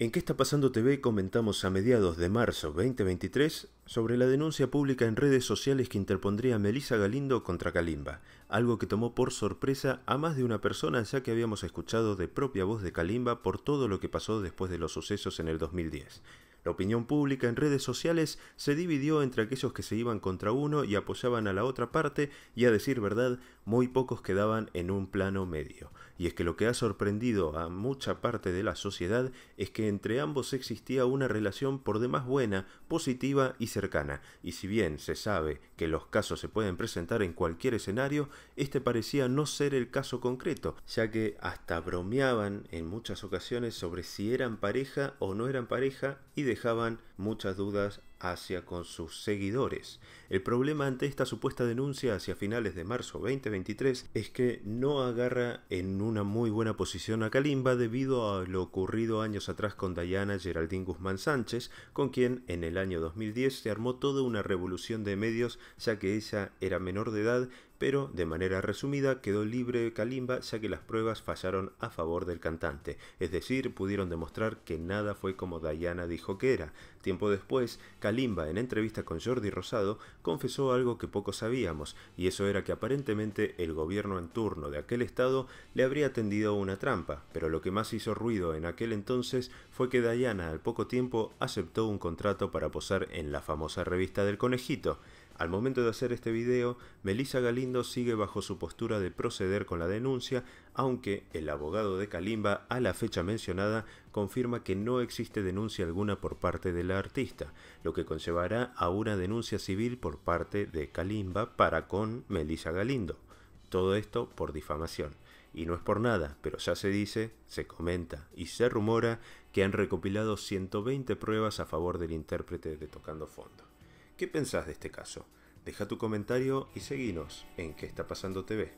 En ¿Qué está pasando TV? comentamos a mediados de marzo 2023 sobre la denuncia pública en redes sociales que interpondría Melissa Galindo contra Kalimba, algo que tomó por sorpresa a más de una persona ya que habíamos escuchado de propia voz de Kalimba por todo lo que pasó después de los sucesos en el 2010. La opinión pública en redes sociales se dividió entre aquellos que se iban contra uno y apoyaban a la otra parte y a decir verdad, muy pocos quedaban en un plano medio. Y es que lo que ha sorprendido a mucha parte de la sociedad es que entre ambos existía una relación por demás buena, positiva y cercana. Y si bien se sabe que los casos se pueden presentar en cualquier escenario, este parecía no ser el caso concreto, ya que hasta bromeaban en muchas ocasiones sobre si eran pareja o no eran pareja y dejaban muchas dudas hacia con sus seguidores. El problema ante esta supuesta denuncia hacia finales de marzo 2023 es que no agarra en una muy buena posición a Kalimba debido a lo ocurrido años atrás con Diana Geraldine Guzmán Sánchez, con quien en el año 2010 se armó toda una revolución de medios ya que ella era menor de edad, pero de manera resumida quedó libre Kalimba ya que las pruebas fallaron a favor del cantante, es decir, pudieron demostrar que nada fue como Diana dijo que era. Tiempo después, limba en entrevista con Jordi Rosado, confesó algo que poco sabíamos, y eso era que aparentemente el gobierno en turno de aquel estado le habría tendido una trampa, pero lo que más hizo ruido en aquel entonces fue que Diana al poco tiempo aceptó un contrato para posar en la famosa revista del conejito. Al momento de hacer este video, Melissa Galindo sigue bajo su postura de proceder con la denuncia, aunque el abogado de Kalimba a la fecha mencionada confirma que no existe denuncia alguna por parte de la artista, lo que conllevará a una denuncia civil por parte de Kalimba para con Melissa Galindo. Todo esto por difamación. Y no es por nada, pero ya se dice, se comenta y se rumora que han recopilado 120 pruebas a favor del intérprete de Tocando Fondo. ¿Qué pensás de este caso? Deja tu comentario y seguinos en qué está pasando TV.